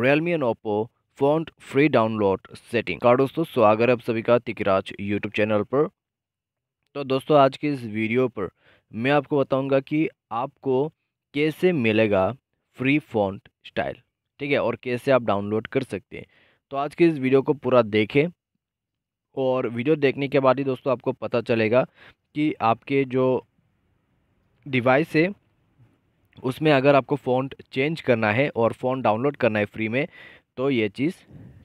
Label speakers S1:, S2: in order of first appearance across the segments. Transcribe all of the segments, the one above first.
S1: Realme and Oppo phone free download setting का दोस्तों स्वागत है आप सभी का तिकराज यूट्यूब चैनल पर तो दोस्तों आज की इस वीडियो पर मैं आपको बताऊंगा कि आपको कैसे मिलेगा फ्री फोन स्टाइल ठीक है और कैसे आप डाउनलोड कर सकते हैं तो आज की इस वीडियो को पूरा देखें और वीडियो देखने के बाद ही दोस्तों आपको पता चलेगा कि आपके जो डिवाइस है उसमें अगर आपको फ़ॉन्ट चेंज करना है और फ़ोन डाउनलोड करना है फ्री में तो ये चीज़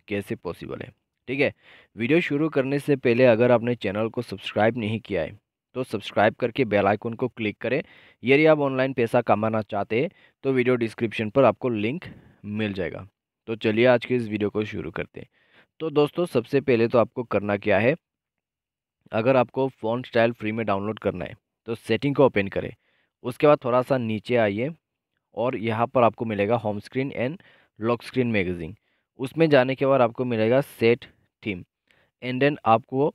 S1: कैसे पॉसिबल है ठीक है वीडियो शुरू करने से पहले अगर आपने चैनल को सब्सक्राइब नहीं किया है तो सब्सक्राइब करके बेल आइकन को क्लिक करें यदि आप ऑनलाइन पैसा कमाना चाहते हैं तो वीडियो डिस्क्रिप्शन पर आपको लिंक मिल जाएगा तो चलिए आज के इस वीडियो को शुरू करते हैं तो दोस्तों सबसे पहले तो आपको करना क्या है अगर आपको फ़ॉन्ट स्टाइल फ्री में डाउनलोड करना है तो सेटिंग को ओपन करें उसके बाद थोड़ा सा नीचे आइए और यहाँ पर आपको मिलेगा home screen and lock screen magazine उसमें जाने के बाद आपको मिलेगा सेट थीम एंड देन आपको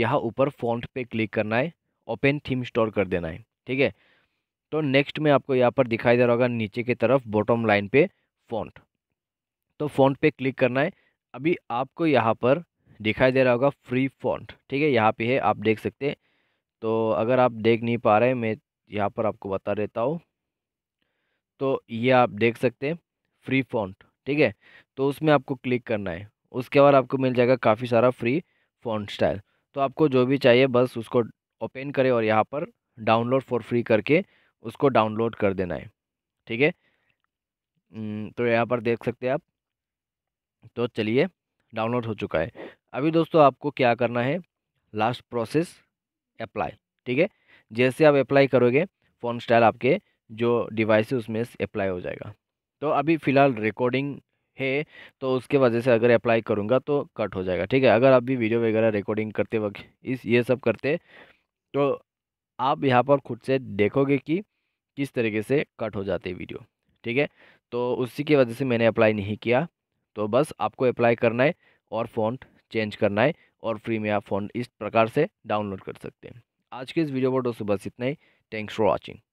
S1: यहाँ ऊपर फॉन्ट पे क्लिक करना है ओपन थीम स्टोर कर देना है ठीक है तो नेक्स्ट में आपको यहाँ पर दिखाई दे रहा होगा नीचे की तरफ बॉटम लाइन पे फॉन्ट तो फॉन्ट पे क्लिक करना है अभी आपको यहाँ पर दिखाई दे रहा होगा फ्री फॉन्ट ठीक है यहाँ पे है आप देख सकते हैं तो अगर आप देख नहीं पा रहे मैं यहाँ पर आपको बता देता हूँ तो ये आप देख सकते हैं फ्री फॉन्ट ठीक है तो उसमें आपको क्लिक करना है उसके बाद आपको मिल जाएगा काफ़ी सारा फ्री फॉन्ट स्टाइल तो आपको जो भी चाहिए बस उसको ओपन करें और यहाँ पर डाउनलोड फॉर फ्री करके उसको डाउनलोड कर देना है ठीक है तो यहाँ पर देख सकते हैं आप तो चलिए डाउनलोड हो चुका है अभी दोस्तों आपको क्या करना है लास्ट प्रोसेस अप्लाई ठीक है जैसे आप अप्लाई करोगे फ़ोन स्टाइल आपके जो डिवाइस है उसमें अप्लाई हो जाएगा तो अभी फ़िलहाल रिकॉर्डिंग है तो उसके वजह से अगर अप्लाई करूँगा तो कट हो जाएगा ठीक है अगर आप भी वीडियो वगैरह रिकॉर्डिंग करते वक्त इस ये सब करते तो आप यहाँ पर खुद से देखोगे कि किस तरीके से कट हो जाते वीडियो ठीक है तो उसी की वजह से मैंने अप्लाई नहीं किया तो बस आपको अप्लाई करना है और फ़ोन चेंज करना है और फ्री में आप फोन इस प्रकार से डाउनलोड कर सकते हैं आज के इस वीडियो पर दोस्तों बस इतना ही थैंक्स फॉर वॉचिंग